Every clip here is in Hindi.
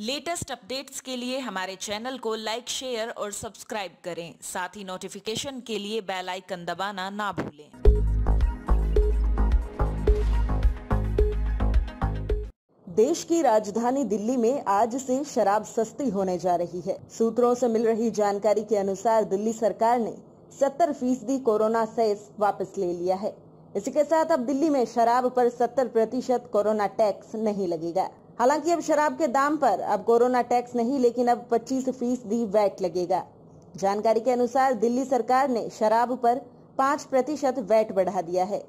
लेटेस्ट अपडेट्स के लिए हमारे चैनल को लाइक शेयर और सब्सक्राइब करें साथ ही नोटिफिकेशन के लिए बेल आइकन दबाना ना भूलें देश की राजधानी दिल्ली में आज से शराब सस्ती होने जा रही है सूत्रों से मिल रही जानकारी के अनुसार दिल्ली सरकार ने 70 फीसदी कोरोना सेस वापस ले लिया है इसी के साथ अब दिल्ली में शराब पर 70 प्रतिशत कोरोना टैक्स नहीं लगेगा हालांकि अब शराब के दाम पर अब कोरोना टैक्स नहीं लेकिन अब 25 फीसदी वैट लगेगा जानकारी के अनुसार दिल्ली सरकार ने शराब पर पांच प्रतिशत वैट बढ़ा दिया है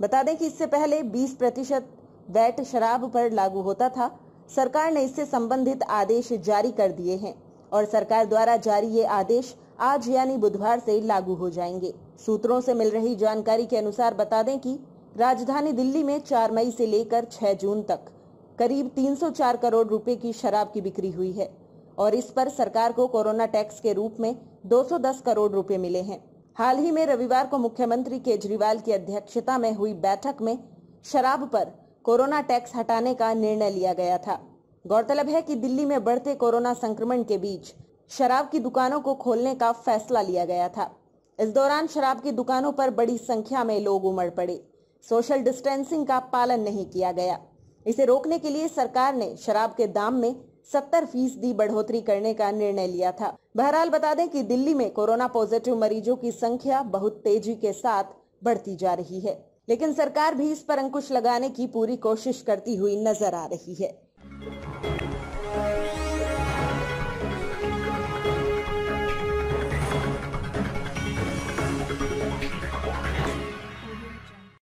बता दें कि इससे पहले 20 प्रतिशत वैट शराब पर लागू होता था सरकार ने इससे संबंधित आदेश जारी कर दिए हैं और सरकार द्वारा जारी ये आदेश आज यानी बुधवार से लागू हो जाएंगे सूत्रों से मिल रही जानकारी के अनुसार बता दें कि राजधानी दिल्ली में 4 मई से लेकर 6 जून तक करीब 304 करोड़ रुपए की शराब की बिक्री हुई है और इस पर सरकार को कोरोना टैक्स के रूप में 210 करोड़ रुपए मिले हैं हाल ही में रविवार को मुख्यमंत्री केजरीवाल की अध्यक्षता में हुई बैठक में शराब पर कोरोना टैक्स हटाने का निर्णय लिया गया था गौरतलब है कि दिल्ली में बढ़ते कोरोना संक्रमण के बीच शराब की दुकानों को खोलने का फैसला लिया गया था इस दौरान शराब की दुकानों पर बड़ी संख्या में लोग उमड़ पड़े सोशल डिस्टेंसिंग का पालन नहीं किया गया इसे रोकने के लिए सरकार ने शराब के दाम में सत्तर फीसदी बढ़ोतरी करने का निर्णय लिया था बहरहाल बता दें कि दिल्ली में कोरोना पॉजिटिव मरीजों की संख्या बहुत तेजी के साथ बढ़ती जा रही है लेकिन सरकार भी इस पर अंकुश लगाने की पूरी कोशिश करती हुई नजर आ रही है